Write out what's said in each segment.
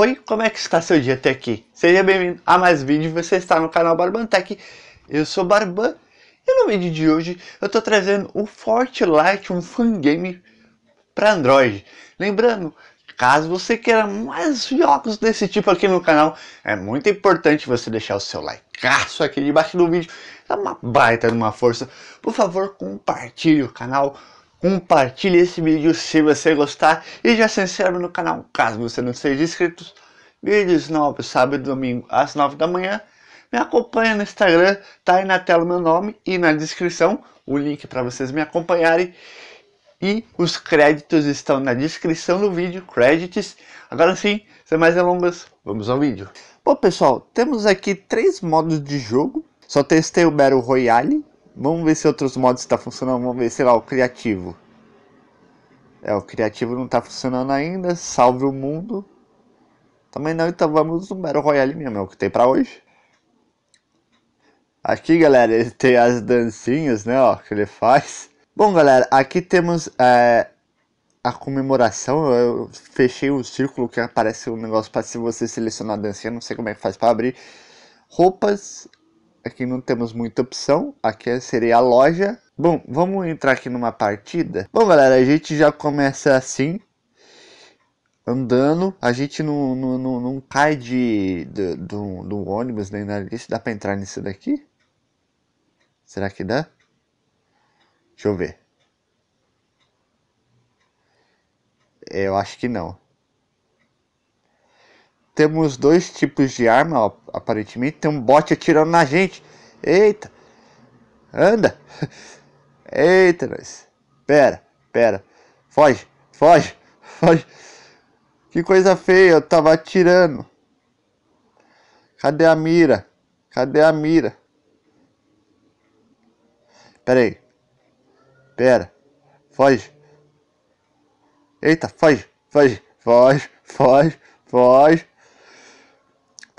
Oi, como é que está seu dia até aqui? Seja bem-vindo a mais vídeo, você está no canal Barbantec, eu sou Barban e no vídeo de hoje eu estou trazendo o Fortnite, um fangame para Android. Lembrando, caso você queira mais jogos desse tipo aqui no canal, é muito importante você deixar o seu like aqui debaixo do vídeo, dá é uma baita uma força, por favor compartilhe o canal, compartilhe esse vídeo se você gostar e já se inscreve no canal caso você não seja inscrito. Vídeos novos sábado e domingo às 9 da manhã. Me acompanha no Instagram, tá aí na tela o meu nome e na descrição o link para vocês me acompanharem. E os créditos estão na descrição do vídeo, créditos. Agora sim, sem mais delongas, vamos ao vídeo. Bom pessoal, temos aqui três modos de jogo. Só testei o Battle Royale, Vamos ver se outros modos está funcionando. Vamos ver, sei lá, o criativo. É, o criativo não está funcionando ainda. Salve o mundo. Também não, então vamos no Battle Royale mesmo, é o que tem pra hoje. Aqui, galera, ele tem as dancinhas, né, ó, que ele faz. Bom, galera, aqui temos é, a comemoração. Eu fechei o círculo que aparece um negócio para se você selecionar a dancinha, não sei como é que faz para abrir. Roupas, Aqui não temos muita opção. Aqui é- seria a loja. Bom, vamos entrar aqui numa partida. Bom, galera, a gente já começa assim. Andando. A gente não, não, não, não cai de, de, do, do ônibus nem nada disso. Dá pra entrar nisso daqui? Será que dá? Deixa eu ver. É, eu acho que não temos dois tipos de arma, ó, aparentemente. Tem um bote atirando na gente. Eita! Anda! Eita, nós. Pera, pera. Foge, foge, foge. Que coisa feia, eu tava atirando. Cadê a mira? Cadê a mira? Pera aí. Pera. Foge. Eita, foge, foge, foge, foge, foge.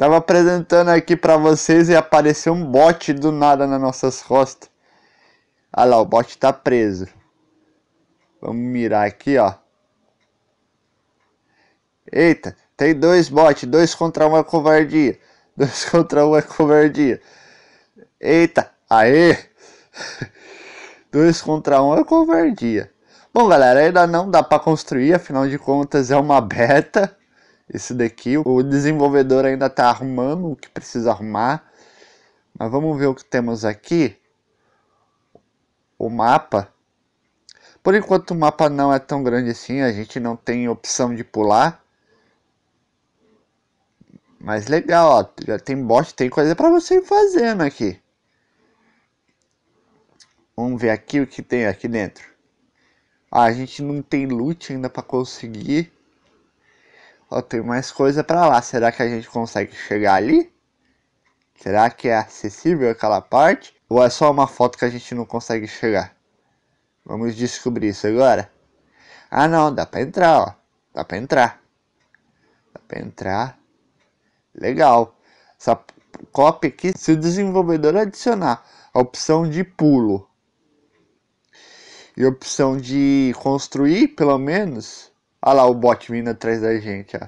Tava apresentando aqui para vocês e apareceu um bot do nada nas nossas costas. Olha lá, o bot tá preso. Vamos mirar aqui, ó. Eita, tem dois bots, dois contra uma covardia. Dois contra uma covardia. Eita, aê! dois contra um é covardia. Bom, galera, ainda não dá para construir, afinal de contas é uma beta. Esse daqui, o desenvolvedor ainda está arrumando o que precisa arrumar. Mas vamos ver o que temos aqui. O mapa. Por enquanto o mapa não é tão grande assim, a gente não tem opção de pular. Mas legal, ó, já tem bot, tem coisa para você ir fazendo aqui. Vamos ver aqui o que tem aqui dentro. Ah, a gente não tem loot ainda para conseguir ó tem mais coisa para lá. Será que a gente consegue chegar ali? Será que é acessível aquela parte? Ou é só uma foto que a gente não consegue chegar? Vamos descobrir isso agora. Ah não, dá para entrar, ó. Dá para entrar. Dá para entrar. Legal. Essa copy aqui, se o desenvolvedor adicionar a opção de pulo e a opção de construir, pelo menos, Olha lá o bot vindo atrás da gente, ó.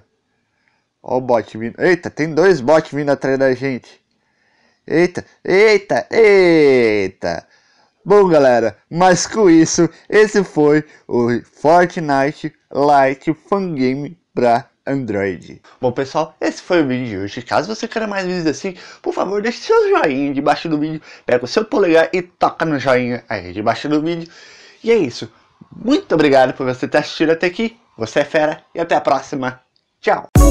Ó o bot vindo. Eita, tem dois bots vindo atrás da gente. Eita, eita, eita. Bom, galera, mas com isso, esse foi o Fortnite Lite Fun Game pra Android. Bom, pessoal, esse foi o vídeo de hoje. Caso você queira mais vídeos assim, por favor, deixe seu joinha debaixo do vídeo. Pega o seu polegar e toca no joinha aí debaixo do vídeo. E é isso. Muito obrigado por você ter assistido até aqui. Você é fera e até a próxima. Tchau!